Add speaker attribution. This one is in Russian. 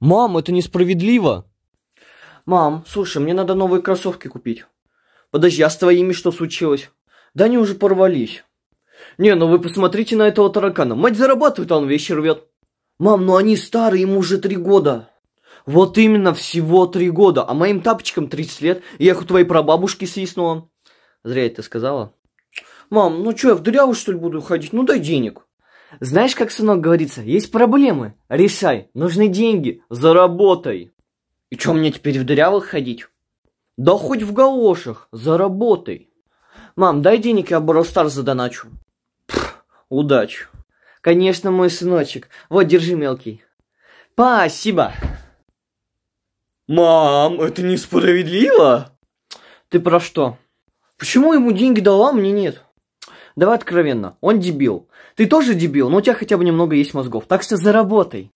Speaker 1: Мам, это несправедливо. Мам, слушай, мне надо новые кроссовки купить. Подожди, а с твоими что случилось? Да они уже порвались. Не, ну вы посмотрите на этого таракана. Мать зарабатывает, а он вещи рвет. Мам, ну они старые, ему уже три года. Вот именно, всего три года. А моим тапочкам 30 лет, и я их у твоей прабабушки свистнула. Зря это сказала. Мам, ну что, я в дыряву, что ли, буду ходить? Ну дай денег. Знаешь, как, сынок, говорится, есть проблемы, решай, нужны деньги, заработай. И чё, мне теперь в дырявых ходить? Да хоть в галошах, заработай. Мам, дай денег, я Боростар задоначу. Пфф, удачи. Конечно, мой сыночек. Вот, держи, мелкий. Спасибо. Мам, это несправедливо? Ты про что? Почему ему деньги дала, а мне нет? Давай откровенно, он дебил. Ты тоже дебил, но у тебя хотя бы немного есть мозгов. Так что заработай.